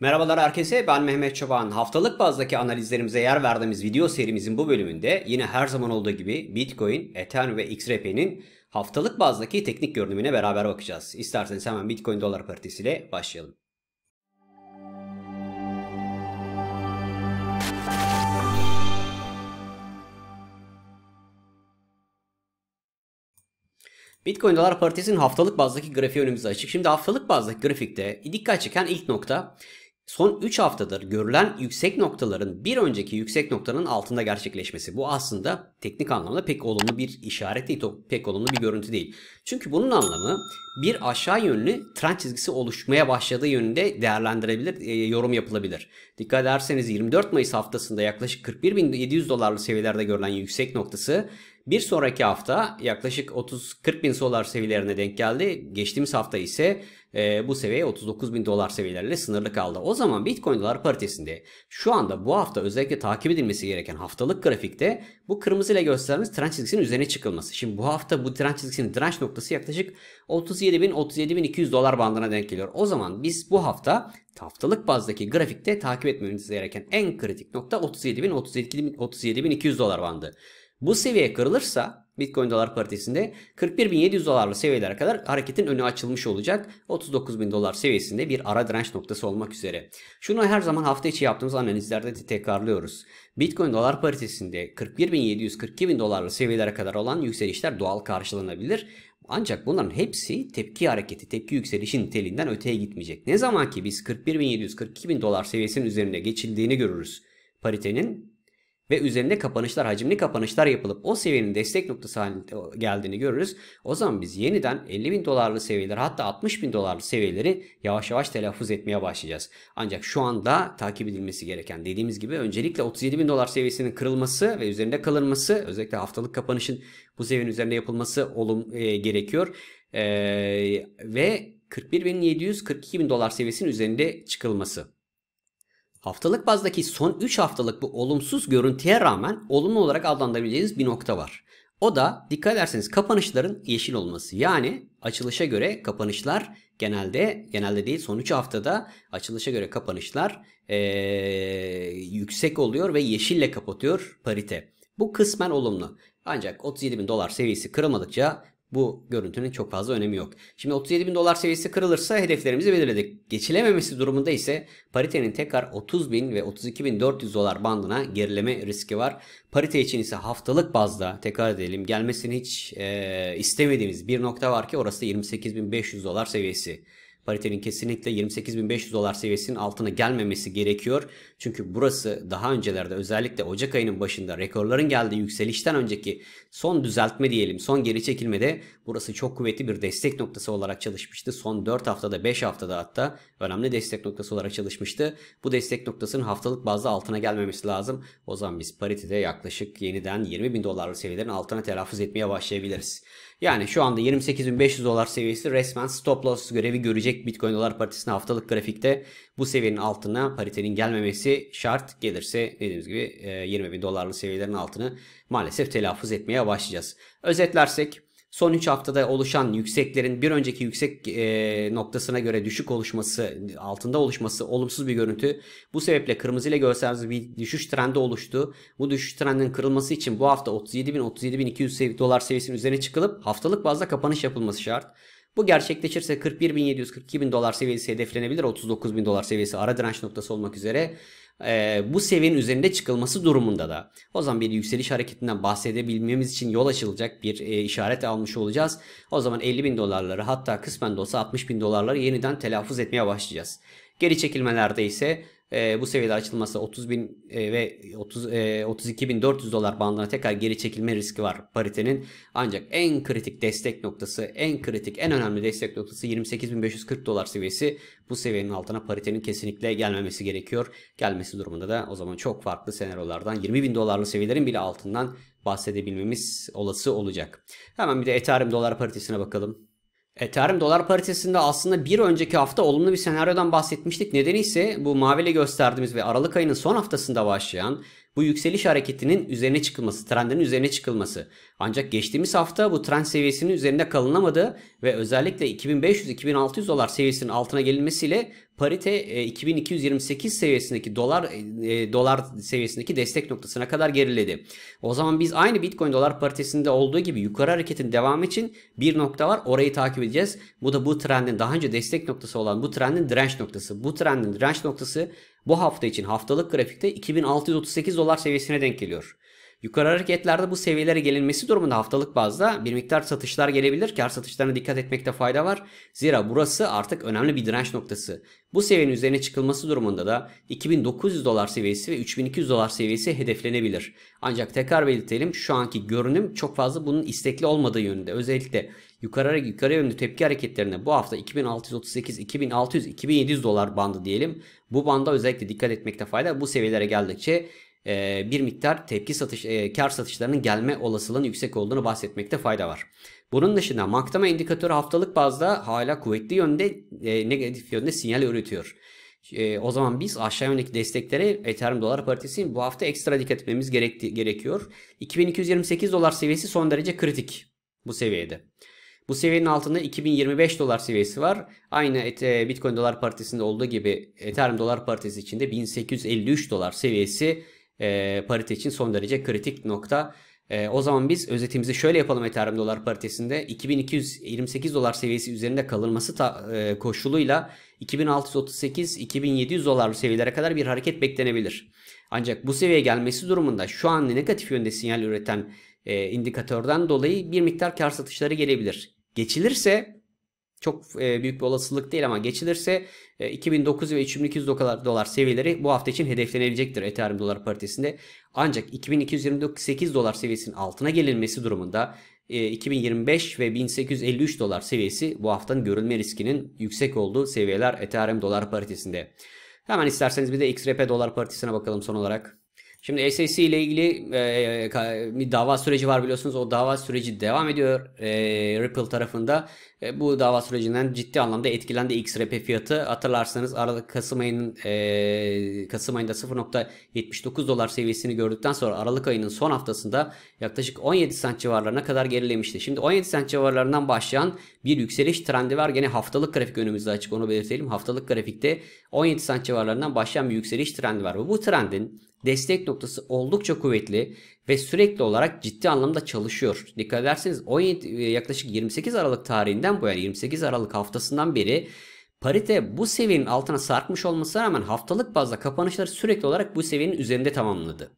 Merhabalar herkese ben Mehmet Çoban. Haftalık bazdaki analizlerimize yer verdiğimiz video serimizin bu bölümünde yine her zaman olduğu gibi Bitcoin, Ethereum ve XRP'nin haftalık bazdaki teknik görünümüne beraber bakacağız. İsterseniz hemen Bitcoin dolar paritesiyle başlayalım. Bitcoin dolar paritesinin haftalık bazdaki grafiği önümüze açık. Şimdi haftalık bazdaki grafikte dikkat çeken ilk nokta son 3 haftadır görülen yüksek noktaların bir önceki yüksek noktanın altında gerçekleşmesi. Bu aslında teknik anlamda pek olumlu bir işaret değil, pek olumlu bir görüntü değil. Çünkü bunun anlamı bir aşağı yönlü trend çizgisi oluşmaya başladığı yönünde değerlendirebilir, e, yorum yapılabilir. Dikkat ederseniz 24 Mayıs haftasında yaklaşık 41.700 dolarlı seviyelerde görülen yüksek noktası bir sonraki hafta yaklaşık 30-40 bin dolar seviyelerine denk geldi. Geçtiğimiz hafta ise e, bu seviye 39 bin dolar seviyelerle sınırlı kaldı. O zaman Bitcoin dolar paritesinde şu anda bu hafta özellikle takip edilmesi gereken haftalık grafikte bu kırmızı ile gösterdiğimiz trend çizgisinin üzerine çıkılması. Şimdi bu hafta bu trend çizgisinin direnç noktası yaklaşık 37 bin 37 bin 200 dolar bandına denk geliyor. O zaman biz bu hafta haftalık bazdaki grafikte takip etmemiz gereken en kritik nokta 37 bin 37 bin 37 bin 200 dolar bandı. Bu seviye kırılırsa Bitcoin dolar paritesinde 41.700 dolarlı seviyelere kadar hareketin önü açılmış olacak. 39.000 dolar seviyesinde bir ara direnç noktası olmak üzere. Şunu her zaman hafta içi yaptığımız analizlerde de tekrarlıyoruz. Bitcoin dolar paritesinde 41.700-42.000 dolarlı seviyelere kadar olan yükselişler doğal karşılanabilir. Ancak bunların hepsi tepki hareketi, tepki yükselişin niteliğinden öteye gitmeyecek. Ne zaman ki biz 41.700-42.000 dolar seviyesinin üzerine geçildiğini görürüz. Paritenin ve üzerinde kapanışlar, hacimli kapanışlar yapılıp o seviyenin destek noktası haline geldiğini görürüz. O zaman biz yeniden 50 bin dolarlı seviyeler hatta 60 bin dolarlı seviyeleri yavaş yavaş telaffuz etmeye başlayacağız. Ancak şu anda takip edilmesi gereken dediğimiz gibi öncelikle 37 bin dolar seviyesinin kırılması ve üzerinde kalınması özellikle haftalık kapanışın bu seviyenin üzerinde yapılması olum e, gerekiyor. E, ve 41.700-42.000 dolar seviyesinin üzerinde çıkılması. Haftalık bazdaki son 3 haftalık bu olumsuz görüntüye rağmen olumlu olarak adlandırabileceğiniz bir nokta var. O da dikkat ederseniz kapanışların yeşil olması. Yani açılışa göre kapanışlar genelde genelde değil son 3 haftada açılışa göre kapanışlar ee, yüksek oluyor ve yeşille kapatıyor parite. Bu kısmen olumlu. Ancak 37 bin dolar seviyesi kırılmadıkça bu görüntünün çok fazla önemi yok. Şimdi 37 bin dolar seviyesi kırılırsa hedeflerimizi belirledik. Geçilememesi durumunda ise paritenin tekrar 30 bin ve 32 bin 400 dolar bandına gerileme riski var. Parite için ise haftalık bazda tekrar edelim gelmesini hiç e, istemediğimiz bir nokta var ki orası 28 bin 500 dolar seviyesi. Paritenin kesinlikle 28.500 dolar seviyesinin altına gelmemesi gerekiyor. Çünkü burası daha öncelerde özellikle Ocak ayının başında rekorların geldiği yükselişten önceki son düzeltme diyelim son geri çekilmede burası çok kuvvetli bir destek noktası olarak çalışmıştı. Son 4 haftada 5 haftada hatta önemli destek noktası olarak çalışmıştı. Bu destek noktasının haftalık bazda altına gelmemesi lazım. O zaman biz paritede yaklaşık yeniden 20.000 dolarlık seviyelerin altına telaffuz etmeye başlayabiliriz. Yani şu anda 28.500 dolar seviyesi resmen stop loss görevi görecek Bitcoin dolar paritesine haftalık grafikte bu seviyenin altına paritenin gelmemesi şart. Gelirse dediğimiz gibi 20.000 e, dolarlı seviyelerin altını maalesef telaffuz etmeye başlayacağız. Özetlersek son 3 haftada oluşan yükseklerin bir önceki yüksek e, noktasına göre düşük oluşması, altında oluşması olumsuz bir görüntü. Bu sebeple kırmızı ile gösterdiğimiz bir düşüş trendi oluştu. Bu düşüş trendinin kırılması için bu hafta 37.000-37.200 dolar seviyesinin üzerine çıkılıp haftalık bazda kapanış yapılması şart. Bu gerçekleşirse 41.700-42.000 dolar seviyesi hedeflenebilir. 39.000 dolar seviyesi ara direnç noktası olmak üzere e, bu seviyenin üzerinde çıkılması durumunda da. O zaman bir yükseliş hareketinden bahsedebilmemiz için yol açılacak bir e, işaret almış olacağız. O zaman 50 bin dolarları hatta kısmen de olsa 60 bin dolarları yeniden telaffuz etmeye başlayacağız. Geri çekilmelerde ise e, bu seviyede açılması 30 bin e, ve 30 e, 32 bin 400 dolar bandına tekrar geri çekilme riski var paritenin. Ancak en kritik destek noktası, en kritik, en önemli destek noktası 28.540 dolar seviyesi. Bu seviyenin altına paritenin kesinlikle gelmemesi gerekiyor. Gelmesi durumunda da o zaman çok farklı senaryolardan 20 bin dolarlı seviyelerin bile altından bahsedebilmemiz olası olacak. Hemen bir de Ethereum dolar paritesine bakalım. Ethereum dolar paritesinde aslında bir önceki hafta olumlu bir senaryodan bahsetmiştik. Nedeni ise bu maviyle gösterdiğimiz ve Aralık ayının son haftasında başlayan bu yükseliş hareketinin üzerine çıkılması, trendin üzerine çıkılması. Ancak geçtiğimiz hafta bu trend seviyesinin üzerinde kalınamadı ve özellikle 2500-2600 dolar seviyesinin altına gelinmesiyle parite 2228 e, seviyesindeki dolar e, e, dolar seviyesindeki destek noktasına kadar geriledi. O zaman biz aynı Bitcoin dolar paritesinde olduğu gibi yukarı hareketin devamı için bir nokta var. Orayı takip edeceğiz. Bu da bu trendin daha önce destek noktası olan bu trendin direnç noktası. Bu trendin direnç noktası bu hafta için haftalık grafikte 2638 dolar seviyesine denk geliyor. Yukarı hareketlerde bu seviyelere gelinmesi durumunda haftalık bazda bir miktar satışlar gelebilir. Kar satışlarına dikkat etmekte fayda var. Zira burası artık önemli bir direnç noktası. Bu seviyenin üzerine çıkılması durumunda da 2900 dolar seviyesi ve 3200 dolar seviyesi hedeflenebilir. Ancak tekrar belirtelim şu anki görünüm çok fazla bunun istekli olmadığı yönünde. Özellikle yukarı yukarı yönlü tepki hareketlerine bu hafta 2638, 2600, 2700 dolar bandı diyelim. Bu banda özellikle dikkat etmekte fayda. Bu seviyelere geldikçe e, bir miktar tepki satış e, kar satışlarının gelme olasılığının yüksek olduğunu bahsetmekte fayda var. Bunun dışında maktama indikatörü haftalık bazda hala kuvvetli yönde e, negatif yönde sinyal üretiyor. E, o zaman biz aşağı yöndeki desteklere Ethereum dolar paritesi bu hafta ekstra dikkat etmemiz gerekti, gerekiyor. 2228 dolar seviyesi son derece kritik bu seviyede. Bu seviyenin altında 2025 dolar seviyesi var. Aynı e, Bitcoin dolar paritesinde olduğu gibi Ethereum dolar paritesi içinde 1853 dolar seviyesi e, parite için son derece kritik nokta. E, o zaman biz özetimizi şöyle yapalım Ethereum dolar paritesinde 2228 dolar seviyesi üzerinde kalınması ta, e, koşuluyla 2638-2700 dolar seviyelere kadar bir hareket beklenebilir. Ancak bu seviyeye gelmesi durumunda şu an negatif yönde sinyal üreten e, indikatörden dolayı bir miktar kar satışları gelebilir. Geçilirse çok e, büyük bir olasılık değil ama geçilirse 2009 e, ve 3200 dolar, seviyeleri bu hafta için hedeflenebilecektir Ethereum dolar paritesinde. Ancak 2228 dolar seviyesinin altına gelinmesi durumunda 2025 e, ve 1853 dolar seviyesi bu haftanın görülme riskinin yüksek olduğu seviyeler Ethereum dolar paritesinde. Hemen isterseniz bir de XRP dolar paritesine bakalım son olarak. Şimdi SEC ile ilgili e, bir dava süreci var biliyorsunuz. O dava süreci devam ediyor e, Ripple tarafında. E, bu dava sürecinden ciddi anlamda etkilendi XRP fiyatı. Hatırlarsanız Aralık Kasım ayının e, Kasım ayında 0.79 dolar seviyesini gördükten sonra Aralık ayının son haftasında yaklaşık 17 sent civarlarına kadar gerilemişti. Şimdi 17 sent civarlarından başlayan bir yükseliş trendi var. Gene haftalık grafik önümüzde açık onu belirtelim. Haftalık grafikte 17 sent civarlarından başlayan bir yükseliş trendi var. Bu trendin destek noktası oldukça kuvvetli ve sürekli olarak ciddi anlamda çalışıyor. Dikkat ederseniz 17, e, yaklaşık 28 Aralık tarihinden bu yani 28 Aralık haftasından beri Parite bu seviyenin altına sarkmış olmasına rağmen haftalık bazda kapanışları sürekli olarak bu seviyenin üzerinde tamamladı.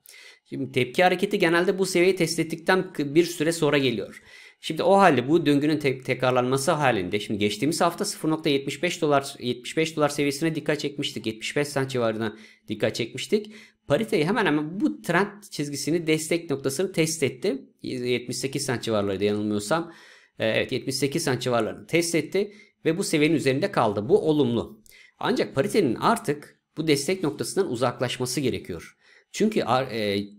Şimdi tepki hareketi genelde bu seviyeyi test ettikten bir süre sonra geliyor. Şimdi o halde bu döngünün te- tekrarlanması halinde şimdi geçtiğimiz hafta 0.75 dolar 75 dolar seviyesine dikkat çekmiştik. 75 sent civarına dikkat çekmiştik. Pariteyi hemen hemen bu trend çizgisini destek noktasını test etti. 78 sent civarlarıydı yanılmıyorsam. Ee, evet 78 sent civarlarını test etti ve bu seviyenin üzerinde kaldı. Bu olumlu. Ancak paritenin artık bu destek noktasından uzaklaşması gerekiyor. Çünkü e,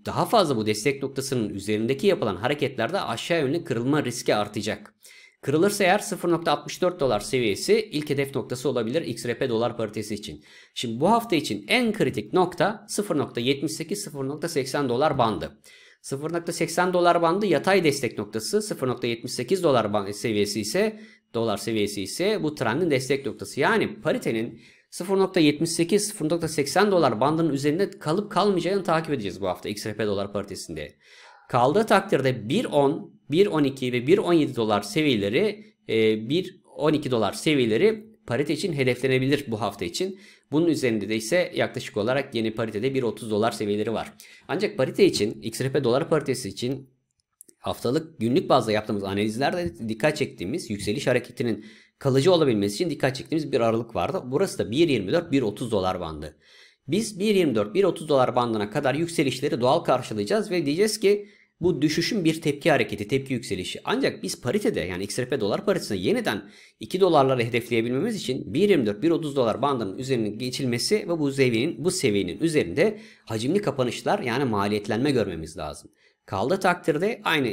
daha fazla bu destek noktasının üzerindeki yapılan hareketlerde aşağı yönlü kırılma riski artacak. Kırılırsa eğer 0.64 dolar seviyesi ilk hedef noktası olabilir XRP dolar paritesi için. Şimdi bu hafta için en kritik nokta 0.78-0.80 dolar bandı. 0.80 dolar bandı yatay destek noktası 0.78 dolar seviyesi ise dolar seviyesi ise bu trendin destek noktası. Yani paritenin 0.78-0.80 dolar bandının üzerinde kalıp kalmayacağını takip edeceğiz bu hafta XRP dolar paritesinde. Kaldığı takdirde 1.10, 1.12 ve 1.17 dolar seviyeleri 1.12 e, dolar seviyeleri parite için hedeflenebilir bu hafta için. Bunun üzerinde de ise yaklaşık olarak yeni paritede 1.30 dolar seviyeleri var. Ancak parite için XRP dolar paritesi için haftalık günlük bazda yaptığımız analizlerde dikkat çektiğimiz yükseliş hareketinin kalıcı olabilmesi için dikkat çektiğimiz bir aralık vardı. Burası da 1.24-1.30 dolar bandı. Biz 1.24-1.30 dolar bandına kadar yükselişleri doğal karşılayacağız ve diyeceğiz ki bu düşüşün bir tepki hareketi, tepki yükselişi. Ancak biz paritede yani XRP dolar paritesinde yeniden 2 dolarları hedefleyebilmemiz için 1.24-1.30 dolar bandının üzerinin geçilmesi ve bu seviyenin, bu seviyenin üzerinde hacimli kapanışlar yani maliyetlenme görmemiz lazım. Kaldı takdirde aynı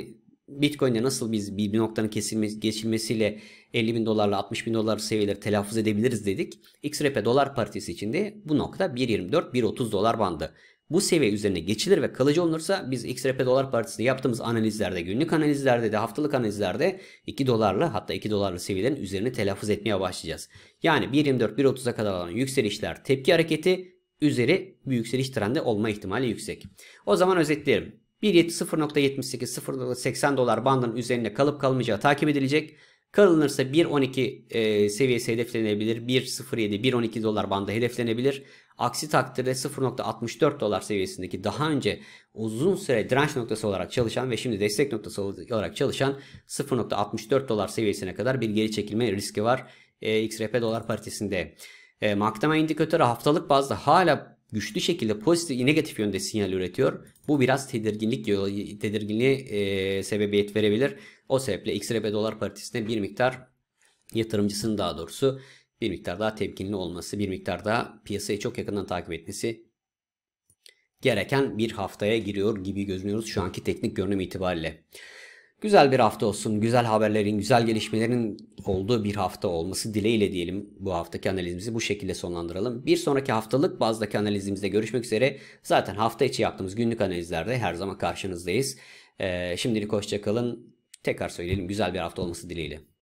Bitcoin'de nasıl biz bir noktanın kesilmesi, geçilmesiyle 50 bin dolarla 60 bin dolar seviyeleri telaffuz edebiliriz dedik. XRP dolar paritesi içinde bu nokta 1.24-1.30 dolar bandı. Bu seviye üzerine geçilir ve kalıcı olunursa biz XRP dolar paritesinde yaptığımız analizlerde, günlük analizlerde de haftalık analizlerde 2 dolarla hatta 2 dolarlı seviyelerin üzerine telaffuz etmeye başlayacağız. Yani 1.24-1.30'a kadar olan yükselişler tepki hareketi üzeri bir yükseliş trendi olma ihtimali yüksek. O zaman özetleyelim. 0.78-0.80 dolar bandının üzerinde kalıp kalmayacağı takip edilecek. Kalınırsa 1.12 e, seviyesi hedeflenebilir. 1.07-1.12 dolar bandı hedeflenebilir. Aksi takdirde 0.64 dolar seviyesindeki daha önce uzun süre direnç noktası olarak çalışan ve şimdi destek noktası olarak çalışan 0.64 dolar seviyesine kadar bir geri çekilme riski var. E, XRP dolar paritesinde. E, Maktama indikatörü haftalık bazda hala güçlü şekilde pozitif negatif yönde sinyal üretiyor. Bu biraz tedirginlik tedirginliğe e, sebebiyet verebilir. O sebeple XRP Dolar Partisi'ne bir miktar yatırımcısının daha doğrusu bir miktar daha temkinli olması, bir miktar daha piyasayı çok yakından takip etmesi gereken bir haftaya giriyor gibi gözünüyoruz şu anki teknik görünüm itibariyle. Güzel bir hafta olsun. Güzel haberlerin, güzel gelişmelerin olduğu bir hafta olması dileğiyle diyelim. Bu haftaki analizimizi bu şekilde sonlandıralım. Bir sonraki haftalık bazdaki analizimizde görüşmek üzere. Zaten hafta içi yaptığımız günlük analizlerde her zaman karşınızdayız. Ee, şimdilik hoşçakalın. Tekrar söyleyelim güzel bir hafta olması dileğiyle.